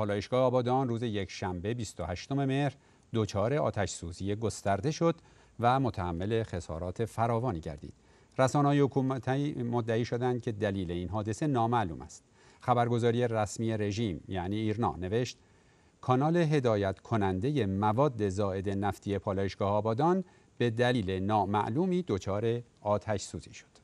پالایشگاه آبادان روز یک شنبه 28 مهر دچار آتش سوزی گسترده شد و متحمل خسارات فراوانی گردید. رسانه‌های حکومتی مدعی شدند که دلیل این حادثه نامعلوم است. خبرگزاری رسمی رژیم یعنی ایرنا نوشت کانال هدایت کننده مواد زائد نفتی پالایشگاه آبادان به دلیل نامعلومی دچار آتش سوزی شد.